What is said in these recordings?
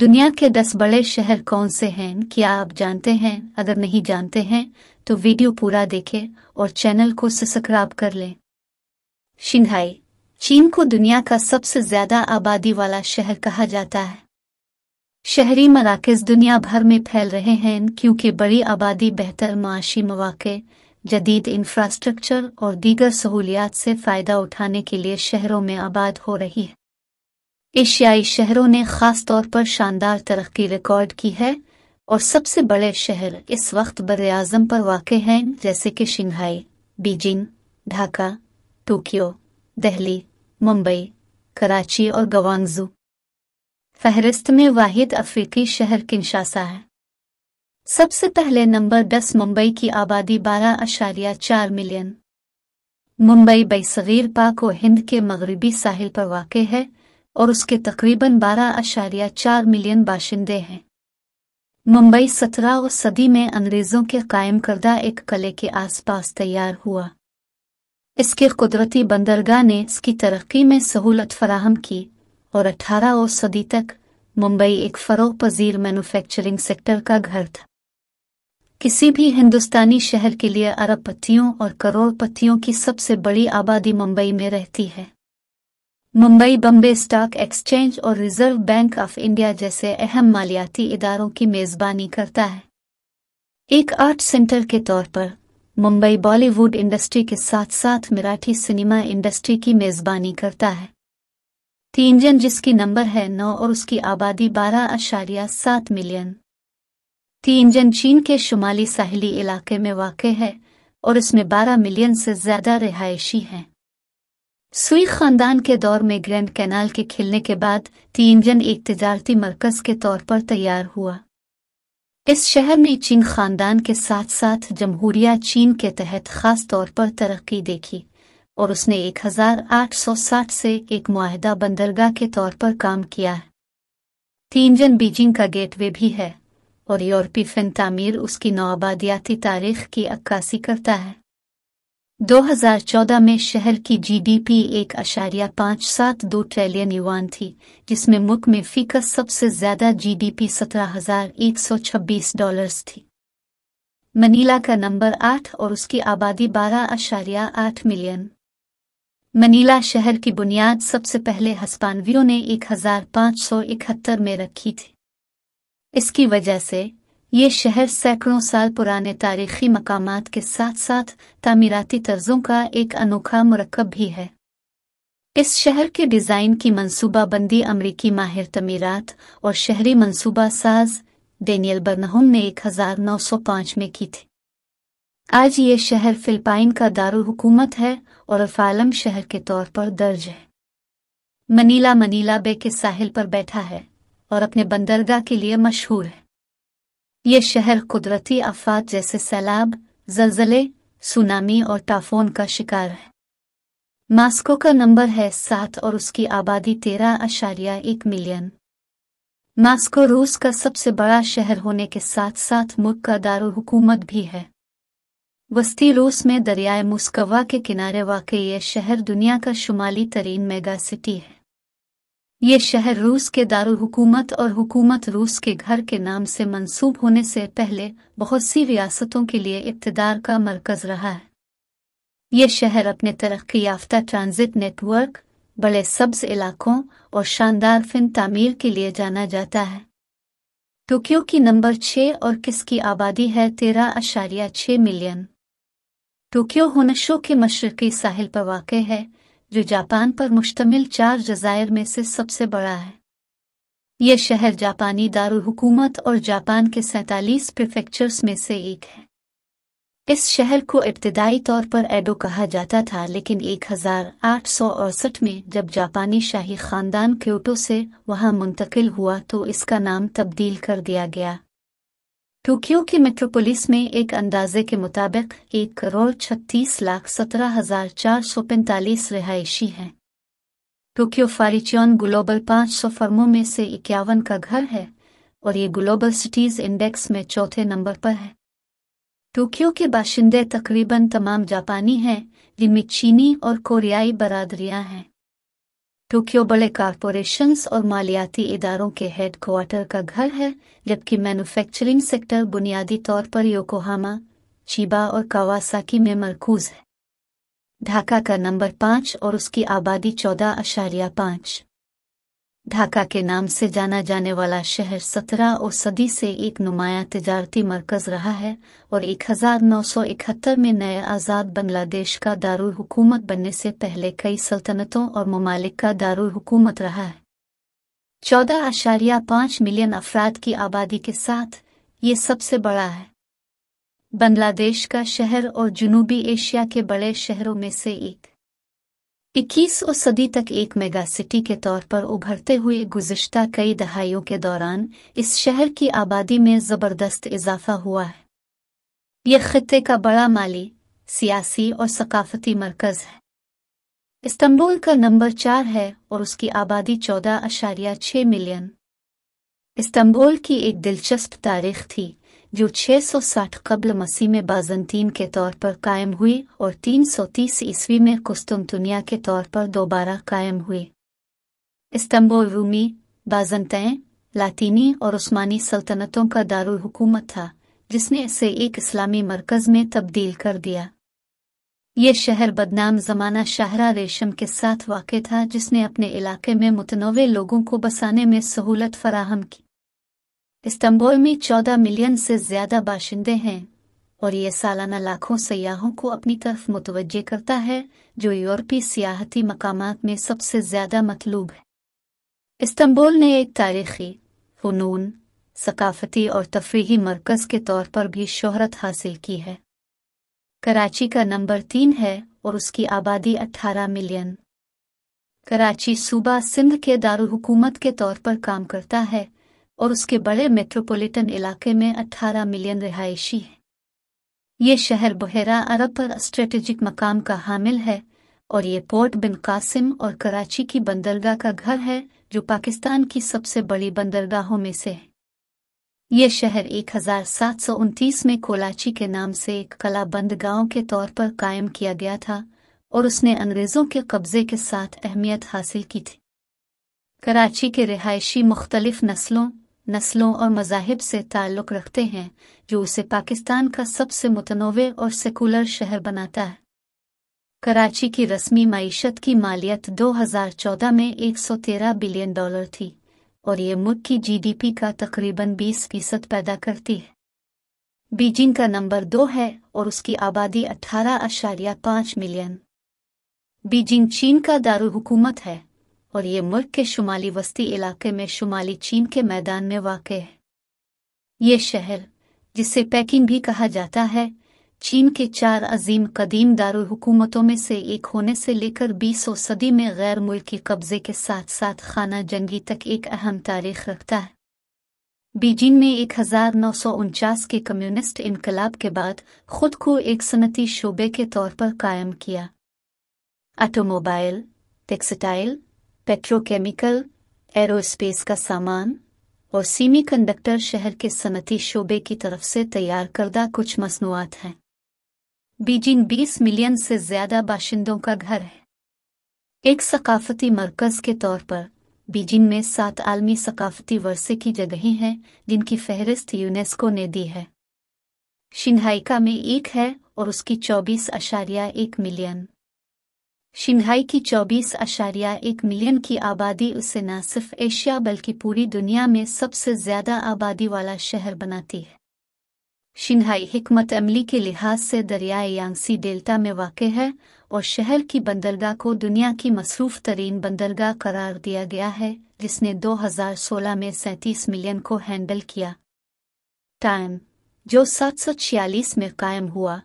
दुनिया के दस बड़े शहर कौन से हैं क्या आप जानते हैं अगर नहीं जानते हैं तो वीडियो पूरा देखें और चैनल को सब्सक्राइब कर लें शिंघाई चीन को दुनिया का सबसे ज्यादा आबादी वाला शहर कहा जाता है शहरी मराकज दुनिया भर में फैल रहे हैं क्योंकि बड़ी आबादी बेहतर माशी मौाक़े जदीद इंफ्रास्ट्रक्चर और दीगर सहूलियात से फ़ायदा उठाने के लिए शहरों में आबाद हो रही है एशियाई शहरों ने खास तौर पर शानदार तरक्की रिकॉर्ड की है और सबसे बड़े शहर इस वक्त बर आजम पर वाक़ हैं जैसे कि शंघाई बीजिंग ढाका टोक्यो दहली मुंबई कराची और गवांगजू फहरिस्त में वाहिद अफ्रीकी शहर किंशासा है सबसे पहले नंबर दस मुंबई की आबादी बारह अशारिया चार मिलियन मुंबई बई पाक और हिंद के मगरबी साहिल पर वाक़ है और उसके तकरीबन बारह अशारिया चार मिलियन बाशिंदे हैं मुंबई सत्रह सदी में अंग्रेज़ों के कायम करदा एक कले के आसपास तैयार हुआ इसके कुदरती बंदरगाह ने इसकी तरक्की में सहूलत फराहम की और अठारह और सदी तक मुंबई एक फरोह पजीर मैनुफेक्चरिंग सेक्टर का घर था किसी भी हिंदुस्तानी शहर के लिए अरब और करोड़पतियों की सबसे बड़ी आबादी मुंबई में रहती है मुंबई बम्बे स्टॉक एक्सचेंज और रिजर्व बैंक ऑफ इंडिया जैसे अहम मालियाती इदारों की मेजबानी करता है एक आर्ट सेंटर के तौर पर मुंबई बॉलीवुड इंडस्ट्री के साथ साथ मराठी सिनेमा इंडस्ट्री की मेजबानी करता है तीनजन जिसकी नंबर है नौ और उसकी आबादी बारह अशारिया सात मिलियन तीनजन चीन के शुमाली साहिली इलाके में वाक़ है और इसमें बारह मिलियन से ज्यादा रिहायशी हैं सुई खानदान के दौर में ग्रैंड कैनाल के खिलने के बाद तीनजन एक तजारती मरकज के तौर पर तैयार हुआ इस शहर ने चिंग खानदान के साथ साथ जमहूरिया चीन के तहत खास तौर पर तरक्की देखी और उसने एक हज़ार आठ सौ साठ से एक माहिदा बंदरगाह के तौर पर काम किया है तीनजन बीजिंग का गेटवे भी है और यूरोपी फ़िन तामीर उसकी नौआबादियाती तारीख की अक्कासी करता है 2014 में शहर की जीडीपी एक अशारिया पाँच सात दो ट्रिलियन युवान थी जिसमें मुल्क में फीकस सबसे ज्यादा जीडीपी सत्रह हजार एक सौ छब्बीस डॉलर थी मनीला का नंबर आठ और उसकी आबादी बारह अशारिया आठ मिलियन मनीला शहर की बुनियाद सबसे पहले हस्पानवियों ने एक हजार पाँच सौ इकहत्तर में रखी थी इसकी वजह से ये शहर सैकड़ों साल पुराने तारीखी मकामात के साथ साथ तामीराती तर्जों का एक अनोखा मरकब भी है इस शहर के डिज़ाइन की मनसूबाबंदी अमरीकी माहिर तमीरात और शहरी मनसूबा साज डेनियल बर्नहुम ने एक हजार नौ सौ पांच में की थी आज ये शहर फिलिपाइन का दारकूमत है और फालम शहर के तौर पर दर्ज है मनीला मनीला बे के साहिल पर बैठा है और अपने बंदरगाह के लिए मशहूर है ये शहर कुदरती आफात जैसे सैलाब जलजले सुनामी और टाफोन का शिकार है मास्को का नंबर है सात और उसकी आबादी तेरह अशारिया एक मिलियन मास्को रूस का सबसे बड़ा शहर होने के साथ साथ मुल्क का दारकूमत भी है वस्ती रूस में दरियाए मुस्कवा के किनारे वाक़ यह शहर दुनिया का शुमाली तरीन मेगा सिटी है ये शहर रूस के दारुलकूमत और हुकूमत रूस के घर के नाम से मंसूब होने से पहले बहुत सी रियासतों के लिए इकतदार का मरकज रहा है ये शहर अपने तरक्की याफ्ता ट्रांजिट नेटवर्क बड़े सब्ज इलाकों और शानदार फिन तामीर के लिए जाना जाता है टोक्यो की नंबर छः और किसकी आबादी है तेरह अशारिया छः मिलियन टोक्यो होनशो के मशरकी साहिल पर वाक़ है जो जापान पर मुश्तमिल चार जजायर में से सबसे बड़ा है यह शहर जापानी दारुलकूमत और जापान के सैतालीस प्रिफेक्चर्स में से एक है इस शहर को इब्तदाई तौर पर एडो कहा जाता था लेकिन एक हजार आठ सौ अड़सठ में जब जापानी शाही खानदान क्योटो से वहां मुंतकिल हुआ तो इसका नाम तब्दील कर दिया गया टोक्यो की मेट्रोपोलिस में एक अंदाजे के मुताबिक एक करोड़ छत्तीस लाख सत्रह हजार चार सौ पैंतालीस रिहायशी हैं टोक्यो फारिचियन ग्लोबल पाँच सौ फर्मों में से इक्यावन का घर है और ये ग्लोबल सिटीज़ इंडेक्स में चौथे नंबर पर है टोक्यो के बाशिंदे तकरीबन तमाम जापानी हैं जिनमें चीनी और कोरियाई बरादरियां हैं टोक्यो बड़े कारपोरेशंस और मालियाती इदारों के हेडक्वार्टर का घर है जबकि मैन्युफैक्चरिंग सेक्टर बुनियादी तौर पर योकोहामा चिबा और कावासाकी में मरकूज है ढाका का नंबर पाँच और उसकी आबादी चौदह अशारिया पाँच ढाका के नाम से जाना जाने वाला शहर सत्रह और सदी से एक नुमाया तजारती मरकज रहा है और 1971 में नया आज़ाद बांग्लादेश का दारुलकूमत बनने से पहले कई सल्तनतों और ममालिक का हुकूमत रहा है चौदह आशारिया पांच मिलियन अफराद की आबादी के साथ ये सबसे बड़ा है बांग्लादेश का शहर और जुनूबी एशिया के बड़े शहरों में से एक इक्कीसवीं सदी तक एक मेगा सिटी के तौर पर उभरते हुए गुजश्ता कई दहाइयों के दौरान इस शहर की आबादी में ज़बरदस्त इजाफा हुआ है यह खत्े का बड़ा माली सियासी और सकाफती मरकज़ है इस्तंबुल का नंबर चार है और उसकी आबादी चौदह अशारिया छः मिलियन इस्तंबुल की एक दिलचस्प तारीख थी जो 660 कब्ल मसीह में बाजंतीन के तौर पर कायम हुई और 330 ईस्वी में दुनिया के तौर पर दोबारा कायम हुई इस्तंबुल रूमी बाजंतैन लातीनी और उस्मानी सल्तनतों का दारुल हुकूमत था जिसने इसे एक इस्लामी मरकज में तब्दील कर दिया ये शहर बदनाम जमाना शाहरा रेशम के साथ वाक़ था जिसने अपने इलाके में मुतनवे लोगों को बसाने में सहूलत फराहम की इस्तंबुल में चौदह मिलियन से ज्यादा बाशिंदे हैं और ये सालाना लाखों सयाहों को अपनी तरफ मुतवजह करता है जो यूरोपीय सियाहती मकाम में सबसे ज्यादा मतलूब है इस्तंबुल ने एक तारीखी फनून सकाफती और तफरीही मरकज़ के तौर पर भी शोहरत हासिल की है कराची का नंबर तीन है और उसकी आबादी 18 मिलियन कराची सूबा सिंध के दारकूमत के तौर पर काम करता है और उसके बड़े मेट्रोपॉलिटन इलाके में 18 मिलियन रिहायशी हैं ये शहर बहरा अरब पर स्ट्रेटेजिक मकाम का हामिल है और ये पोर्ट बिन कासिम और कराची की बंदरगाह का घर है जो पाकिस्तान की सबसे बड़ी बंदरगाहों में से है ये शहर एक हजार सात सौ उनतीस में कोलाची के नाम से एक कलाबंद गांव के तौर पर कायम किया गया था और उसने अंग्रेज़ों के कब्ज़े के साथ अहमियत हासिल की थी कराची के रिहायशी मुख्तलिफ नस्लों नस्लों और मजाहब से ताल्लुक़ रखते हैं जो उसे पाकिस्तान का सबसे मुतनवे और सेकुलर शहर बनाता है कराची की रस्मी मीशत की मालियत 2014 में 113 बिलियन डॉलर थी और ये मुल्क की जीडीपी का तकरीबन 20 फीसद पैदा करती है बीजिंग का नंबर दो है और उसकी आबादी अठारह अशारिया पाँच मिलियन बीजिंग चीन का दारकूमत है और ये मुल्क के शुमाली वस्ती इलाके में शुमाली चीन के मैदान में वाक़ है ये शहर जिसे पैकिंग भी कहा जाता है चीन के चार अजीम कदीम दारकूमतों में से एक होने से लेकर बीसों सदी में गैर मुल्की कब्जे के साथ साथ खाना जंगी तक एक अहम तारीख रखता है बीजिंग में एक हजार नौ सौ उनचास के कम्युनिस्ट इनकलाब के बाद खुद को एक सनती शोबे के तौर पर कायम किया ऑटोमोबाइल टेक्सटाइल पेट्रोकेमिकल एरोस्पेस का सामान और कंडक्टर शहर के सनती शोबे की तरफ से तैयार करदा कुछ मसनूआत हैं बीजिंग 20 मिलियन से ज्यादा बाशिंदों का घर है एक सकाफती मरकज के तौर पर बीजिंग में सात आलमी सकाफती वर्से की जगहें हैं जिनकी फहरिस्त यूनेस्को ने दी है शिन्हाइका में एक है और उसकी चौबीस अशारिया एक मिलियन शंघाई की चौबीस अशारिया एक मिलियन की आबादी उसे न सिर्फ एशिया बल्कि पूरी दुनिया में सबसे ज्यादा आबादी वाला शहर बनाती है शिंघाई हमत अमली के लिहाज से दरियाए यांगसी डेल्टा में वाक़ है और शहर की बंदरगाह को दुनिया की मसरूफ तरीन बंदरगाह करार दिया गया है जिसने 2016 में सैंतीस मिलियन को हैंडल किया टाइम जो सात सौ छियालीस में कायम हुआ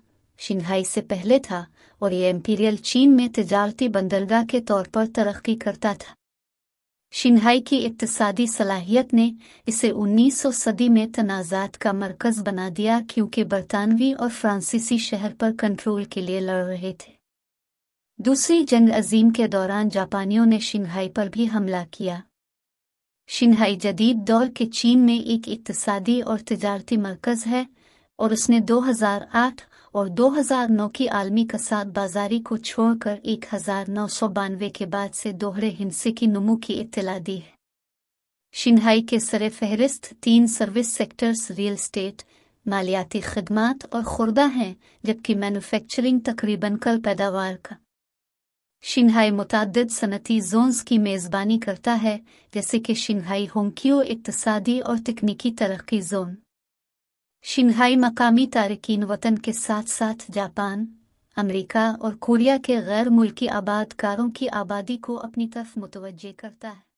शंघाई से पहले था और ये इम्पीरियल चीन में तजारती बंदरगाह के तौर पर तरक्की करता था शिन्हाई की इकतसादी सलाहियत ने इसे 1900 सदी में तनाज़ात का मरकज़ बना दिया क्योंकि बरतानवी और फ्रांसीसी शहर पर कंट्रोल के लिए लड़ रहे थे दूसरी जंग अजीम के दौरान जापानियों ने शिंघाई पर भी हमला किया शिन्हाई जदीद दौर के चीन में एक इकतसादी और तजारती मरकज़ है और उसने 2008 और 2009 की आलमी कसाब बाजारी को छोड़कर एक हजार नौ सौ बानवे के बाद से दोहरे हिंसे की नमू की इतला दी है शिंघाई के सर फहरिस्त तीन सर्विस सेक्टर्स रियल स्टेट मालियाती खदमात और खुर्दा हैं जबकि मैन्युफैक्चरिंग तकरीबन कल पैदावार का शिंघाई मुतद सनती जोन्स की मेज़बानी करता है जैसे कि शिंघाई होंकियो इकतसादी और तकनीकी तरक्की जोन शंघाई मकामी तारकिन वतन के साथ साथ जापान अमेरिका और कोरिया के गैर मुल्की आबादकारों की आबादी को अपनी तरफ मुतवजह करता है